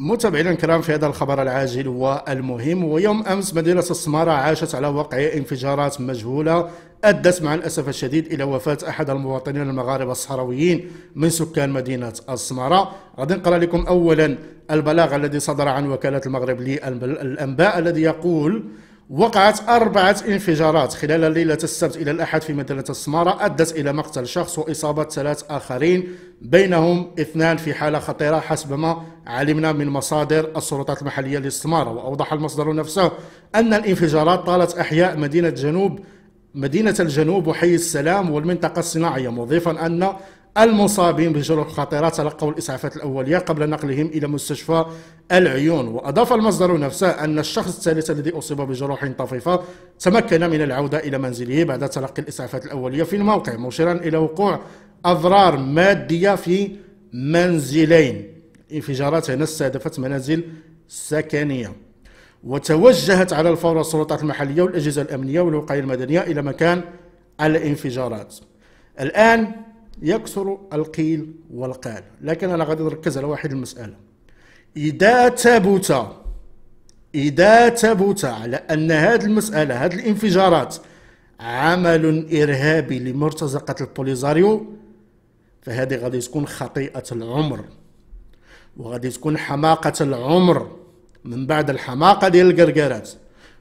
متابعينا الكرام في هذا الخبر العاجل والمهم ويوم امس مدينه السماره عاشت على وقع انفجارات مجهوله ادت مع الاسف الشديد الى وفاه احد المواطنين المغاربه الصحراويين من سكان مدينه السماره غادي نقرا لكم اولا البلاغ الذي صدر عن وكاله المغرب للانباء الذي يقول وقعت أربعة انفجارات خلال ليلة السبت إلى الأحد في مدينة السمارة أدت إلى مقتل شخص وإصابة ثلاث آخرين بينهم اثنان في حالة خطيرة حسب ما علمنا من مصادر السلطات المحلية للسمارة وأوضح المصدر نفسه أن الانفجارات طالت أحياء مدينة جنوب مدينة الجنوب وحي السلام والمنطقة الصناعية مضيفا أن المصابين بجروح خطيرة تلقوا الإسعافات الأولية قبل نقلهم إلى مستشفى العيون وأضاف المصدر نفسه أن الشخص الثالث الذي أصيب بجروح طفيفة تمكن من العودة إلى منزله بعد تلقي الإسعافات الأولية في الموقع مشيرا إلى وقوع أضرار مادية في منزلين انفجارات هنا استهدفت منازل سكنية وتوجهت على الفور السلطات المحلية والأجهزة الأمنية والوقاية المدنية إلى مكان الانفجارات الآن يكثر القيل والقال لكن انا غادي نركز على واحد المساله اذا ثبت اذا ثبت على ان هذه المساله هذه الانفجارات عمل ارهابي لمرتزقه البوليزاريو فهذه غادي تكون خطيئه العمر وغادي تكون حماقه العمر من بعد الحماقه ديال القرقرات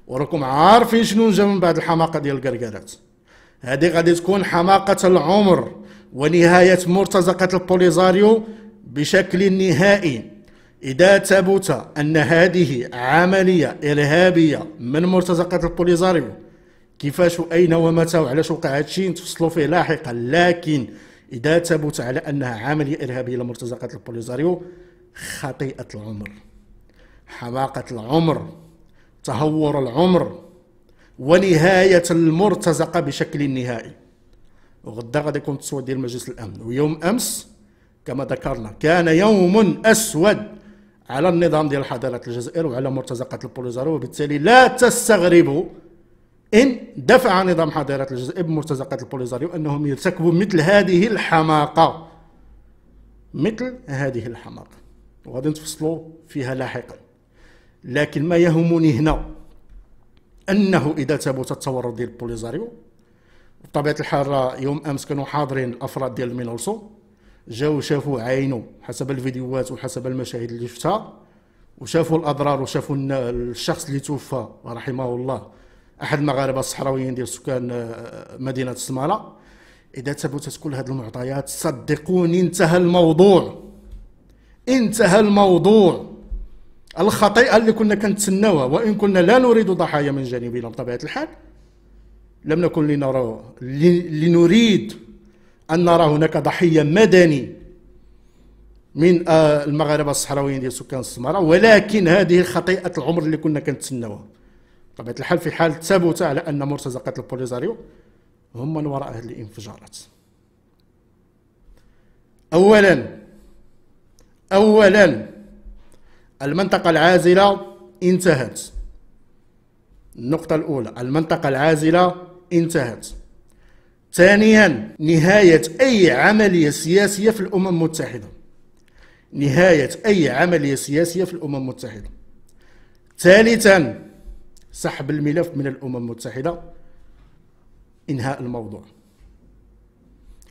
وراكم عارفين شنو جا من بعد الحماقه ديال القرقرات هذه غادي تكون حماقه العمر ونهاية مرتزقة البوليزاريو بشكل نهائي إذا ثبت أن هذه عملية إرهابية من مرتزقة البوليزاريو كيفاش وأين ومتى وعلاش وقع هادشي نتفصلوا فيه لاحقا لكن إذا ثبت على أنها عملية إرهابية لمرتزقة البوليزاريو خطيئة العمر حماقة العمر تهور العمر ونهاية المرتزقة بشكل نهائي وغدا غادي يكون التصويت ديال مجلس الامن ويوم امس كما ذكرنا كان يوم اسود على النظام ديال حضاره الجزائر وعلى مرتزقه البوليزاريو وبالتالي لا تستغربوا ان دفع نظام حضاره الجزائر بمرتزقه البوليزاريو انهم يرتكبوا مثل هذه الحماقه مثل هذه الحماقه وغادي نتفصلوا فيها لاحقا لكن ما يهمني هنا انه اذا ثبت التورط ديال البوليزاريو بطبيعه الحال يوم امس كانوا حاضرين الافراد ديال الميلورسو جاو شافوا عينو حسب الفيديوهات وحسب المشاهد اللي شفتها وشافوا الاضرار وشافوا الشخص اللي توفى رحمه الله احد المغاربه الصحراويين ديال سكان آه، مدينه السماله اذا ثبتت كل هذه المعطيات صدقوني انتهى الموضوع انتهى الموضوع الخطيئه اللي كنا كنتسناوها وان كنا لا نريد ضحايا من جانبنا بطبيعه الحال لم نكن لنرى لنريد أن نرى هناك ضحية مدني من آه، المغاربة الصحراويين ديال سكان السمارة ولكن هذه خطيئة العمر اللي كنا كنتسناوها طبيعة الحال في حال ثبت على أن مرتزقة البوليزاريو هم من وراء هذه الانفجارات أولا أولا المنطقة العازلة انتهت النقطة الأولى المنطقة العازلة انتهت ثانيا نهاية أي عملية سياسية في الأمم المتحدة نهاية أي عملية سياسية في الأمم المتحدة ثالثا سحب الملف من الأمم المتحدة إنهاء الموضوع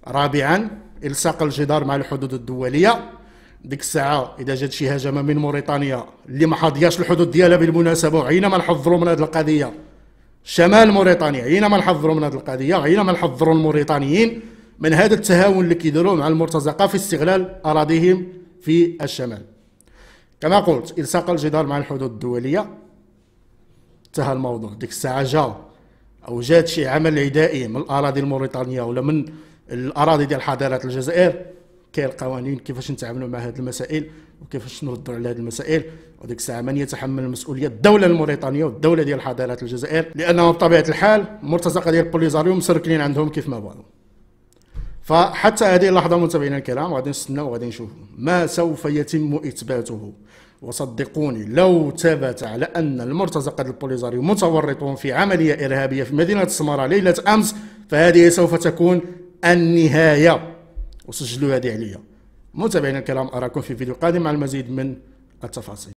رابعا إلصاق الجدار مع الحدود الدولية ديك الساعه اذا جات شي هجمه من موريتانيا اللي ما حاضياش الحدود ديالها بالمناسبه وعينا نحضروا من هذه القضيه شمال موريتانيا عينا نحضروا من هذه القضيه عينا نحضروا الموريتانيين من هذا التهاون اللي كيديروه مع المرتزقه في استغلال اراضيهم في الشمال كما قلت الصق الجدار مع الحدود الدوليه انتهى الموضوع ديك الساعه جا او جات شي عمل عدائي من الاراضي الموريتانيه ولا من الاراضي ديال حضاره الجزائر كاين القوانين كيفاش نتعاملوا مع هذه المسائل وكيفاش نردوا على هذه المسائل وديك الساعه من يتحمل المسؤوليه الدوله الموريتانيه والدوله ديال حضاره الجزائر لانهم بطبيعه الحال مرتزقه ديال البوليزاريو مسركلين عندهم كيف ما بغاو فحتى هذه اللحظه متابعينا الكرام غادي نستناو وغادي نشوفوا ما سوف يتم اثباته وصدقوني لو ثبت على ان المرتزقه البوليزاريو متورطون في عمليه ارهابيه في مدينه السماره ليله امس فهذه سوف تكون النهايه وسجلوا هذه عليا متابعينا الكرام اراكم في فيديو قادم مع المزيد من التفاصيل